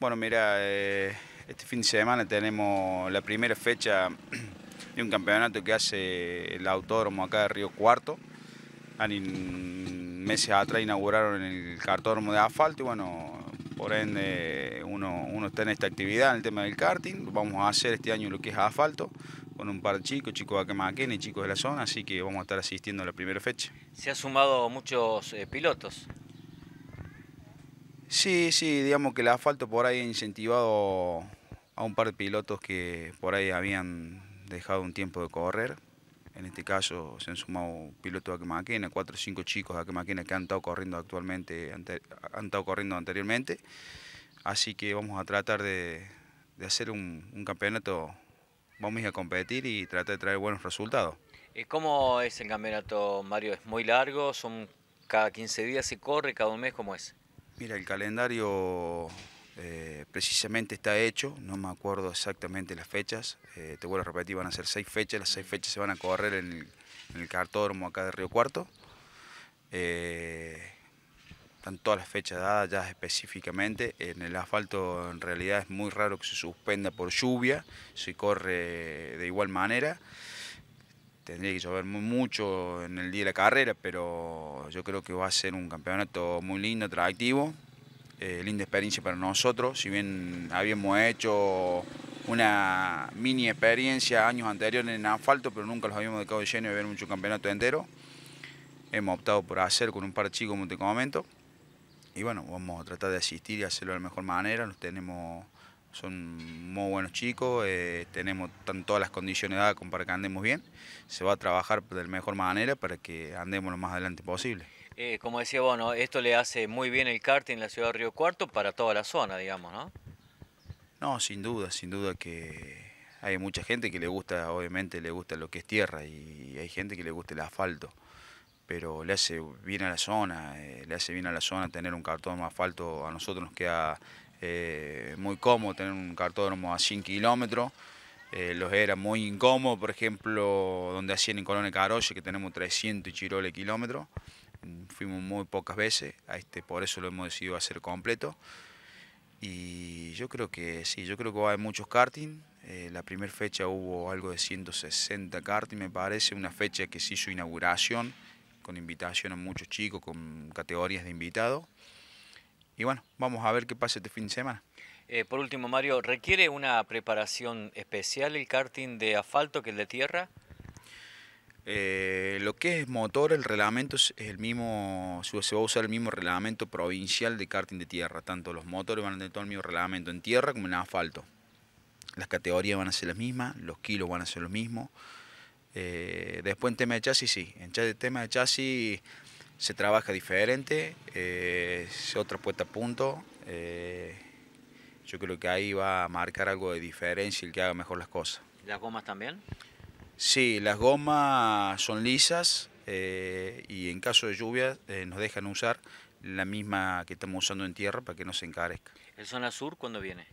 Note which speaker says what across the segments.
Speaker 1: Bueno, mira, eh, este fin de semana tenemos la primera fecha de un campeonato que hace el autódromo acá de Río Cuarto. Meses atrás inauguraron el cartódromo de asfalto y bueno, por ende uno, uno está en esta actividad, en el tema del karting. Vamos a hacer este año lo que es asfalto, con un par de chicos, chicos de Maquena y chicos de la zona, así que vamos a estar asistiendo a la primera fecha.
Speaker 2: Se han sumado muchos eh, pilotos.
Speaker 1: Sí, sí, digamos que el asfalto por ahí ha incentivado a un par de pilotos que por ahí habían dejado un tiempo de correr. En este caso se han sumado pilotos de Aquemaquena, cuatro o cinco chicos de Aquemaquena que han estado corriendo actualmente, han estado corriendo anteriormente. Así que vamos a tratar de, hacer un, campeonato, vamos a ir a competir y tratar de traer buenos resultados.
Speaker 2: Eh, ¿Cómo es el campeonato, Mario? ¿Es muy largo? ¿Son cada 15 días se corre, cada un mes? ¿Cómo es?
Speaker 1: Mira, el calendario eh, precisamente está hecho, no me acuerdo exactamente las fechas, eh, te vuelvo a repetir, van a ser seis fechas, las seis fechas se van a correr en el, cartódromo acá de Río Cuarto. Eh, están todas las fechas dadas ya específicamente, en el asfalto en realidad es muy raro que se suspenda por lluvia, se corre de igual manera tendría que llover mucho en el día de la carrera, pero yo creo que va a ser un campeonato muy lindo, atractivo, eh, linda experiencia para nosotros, si bien habíamos hecho una mini experiencia años anteriores en asfalto, pero nunca los habíamos dejado de lleno ver mucho campeonato entero. Hemos optado por hacer con un par de chicos, como te comento. Y bueno, vamos a tratar de asistir y hacerlo de la mejor manera. nos tenemos son muy buenos chicos, eh, tenemos todas las condiciones dadas para que andemos bien, se va a trabajar de la mejor manera para que andemos lo más adelante posible.
Speaker 2: Eh, como decía vos, esto le hace muy bien el karting en la ciudad de Río Cuarto para toda la zona, digamos, ¿no?
Speaker 1: No, sin duda, sin duda que hay mucha gente que le gusta, obviamente le gusta lo que es tierra y hay gente que le gusta el asfalto, pero le hace bien a la zona, eh, le hace bien a la zona tener un cartón más asfalto, a nosotros nos queda eh, muy cómodo tener un cartódromo a 100 kilómetros. Eh, los era muy incómodo, por ejemplo, donde hacían en Colonia Caroche, que tenemos 300 y chirole kilómetros. Fuimos muy pocas veces, a este, por eso lo hemos decidido hacer completo. Y yo creo que sí, yo creo que va a haber muchos karting. Eh, la primera fecha hubo algo de 160 karting, me parece, una fecha que se hizo inauguración, con invitación a muchos chicos, con categorías de invitados y bueno, vamos a ver qué pasa este fin de semana.
Speaker 2: Eh, por último, Mario, ¿requiere una preparación especial el karting de asfalto que el de tierra?
Speaker 1: Eh, lo que es motor, el reglamento es el mismo, se va a usar el mismo reglamento provincial de karting de tierra. Tanto los motores van a tener todo el mismo reglamento en tierra como en asfalto. Las categorías van a ser las mismas, los kilos van a ser los mismos. Eh, después en tema de chasis, sí. En tema de chasis se trabaja diferente, eh, otra puesta a punto. Eh, yo creo que ahí va a marcar algo de diferencia el que haga mejor las cosas.
Speaker 2: ¿Las gomas también?
Speaker 1: Sí, las gomas son lisas eh, y en caso de lluvia eh, nos dejan usar la misma que estamos usando en tierra para que no se encarezca.
Speaker 2: ¿El zona sur cuándo viene?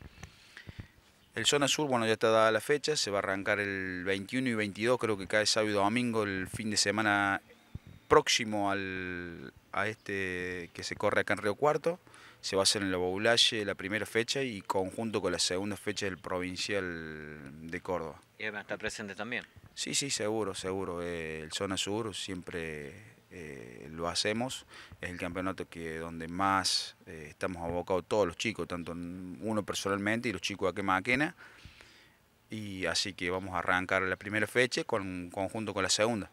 Speaker 1: El zona sur, bueno, ya está dada la fecha, se va a arrancar el 21 y 22, creo que cae sábado domingo, el fin de semana próximo a este que se corre acá en Río Cuarto. Se va a hacer en la la primera fecha y conjunto con la segunda fecha del provincial de Córdoba.
Speaker 2: ¿Y va a estar también?
Speaker 1: Sí, sí, seguro, seguro. Eh, el Zona Sur siempre eh, lo hacemos. Es el campeonato que donde más eh, estamos abocados todos los chicos, tanto uno personalmente y los chicos aquí en Maquena. Y así que vamos a arrancar la primera fecha con, conjunto con la segunda.